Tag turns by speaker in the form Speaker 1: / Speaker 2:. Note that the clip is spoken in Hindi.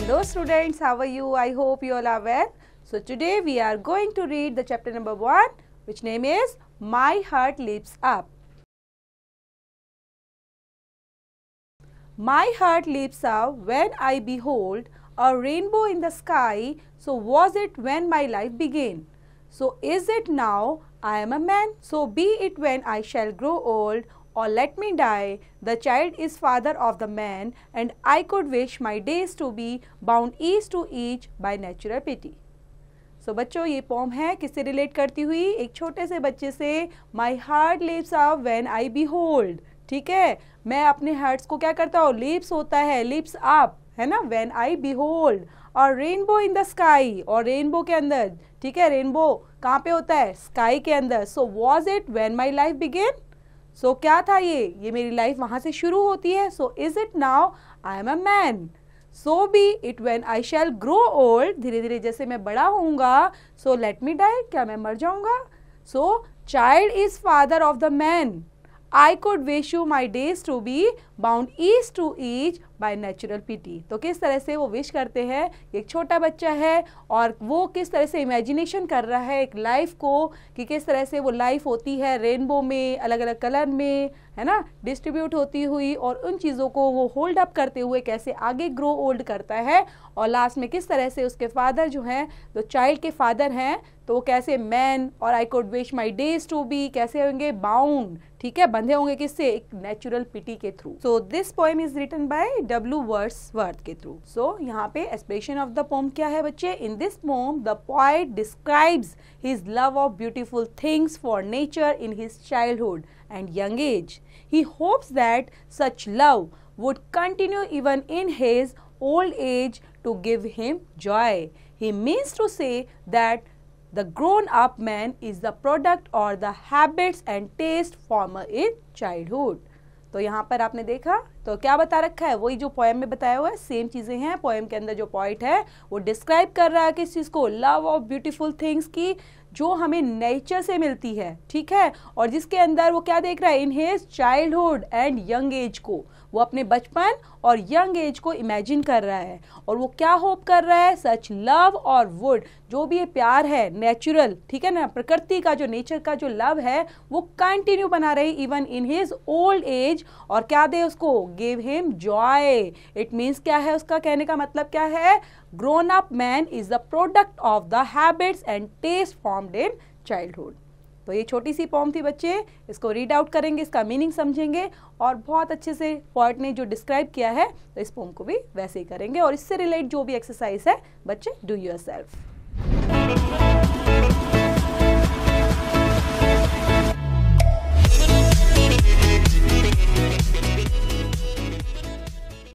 Speaker 1: Hello students, how are you? I hope you all are well. So today we are going to read the chapter number 1 which name is My Heart Leaps Up. My heart leaps up when I behold a rainbow in the sky. So was it when my life began? So is it now I am a man? So be it when I shall grow old or let me die. The child is father of the man, and I could wish my days to be bound each to each by natural pity. So so, बच्चों ये पॉम है किससे रिलेट करती हुई एक छोटे से बच्चे से my heart leaps up when I behold ठीक है मैं अपने हार्ट्स को क्या करता हूँ लिप्स होता है लिप्स आप है ना व्हेन आई बी होल्ड और रेनबो इन द स्काई और रेनबो के अंदर ठीक है रेनबो कहाँ पे होता है स्काई के अंदर so was it when my life began so so, क्या था ये ये मेरी लाइफ वहाँ से शुरू होती है so is it now I am a man so be it when I shall grow old धीरे धीरे जैसे मैं बड़ा होऊंगा सो लेट मी डाई क्या मैं मर जाऊंगा so child is father of the man I could wish you my days to be bound each to each by natural piety तो किस तरह से वो विश करते हैं एक छोटा बच्चा है और वो किस तरह से इमेजिनेशन कर रहा है एक लाइफ को कि किस तरह से वो लाइफ होती है रेनबो में अलग अलग कलर में है ना डिस्ट्रीब्यूट होती हुई और उन चीज़ों को वो होल्ड अप करते हुए कैसे आगे ग्रो ओल्ड करता है और लास्ट में किस तरह से उसके फादर जो हैं जो चाइल्ड के फादर हैं तो वो कैसे मैन और I could wish my days to be कैसे होंगे बाउंड ठीक है बंधे होंगे किससे एक नेचुरल पिटी के through so so this poem is written by W Wordsworth के थ्रू सो so, यहाँ पे एस्पिरेशन ऑफ द पोम क्या है बच्चे in this poem the poet describes his love of beautiful things for nature in his childhood and young age. He hopes that such love would continue even in his old age to give him joy. He means to say that the grown-up man is the product or the habits and taste formed in childhood. तो यहाँ पर आपने देखा तो क्या बता रखा है वही जो पोएम में बताया हुआ है सेम चीज़ें हैं पोएम के अंदर जो पॉइंट है वो डिस्क्राइब कर रहा है किस चीज़ को लव ऑफ ब्यूटीफुल थिंग्स की जो हमें नेचर से मिलती है ठीक है और जिसके अंदर वो क्या देख रहा है in child childhood and young age को वो अपने बचपन और यंग एज को इमेजिन कर रहा है और वो क्या होप कर रहा है सच लव और वुड जो भी ये प्यार है नेचुरल ठीक है ना प्रकृति का जो नेचर का जो लव है वो कंटिन्यू बना रही even in his old age और क्या दे उसको give him joy it means क्या है उसका कहने का मतलब क्या है grown up man is the product of the habits and taste formed in childhood तो ये छोटी सी पॉम थी बच्चे इसको रीड आउट करेंगे इसका मीनिंग समझेंगे और बहुत अच्छे से पॉइंट ने जो डिस्क्राइब किया है तो इस पॉम को भी वैसे ही करेंगे और इससे रिलेट जो भी एक्सरसाइज है बच्चे डू योर सेल्फ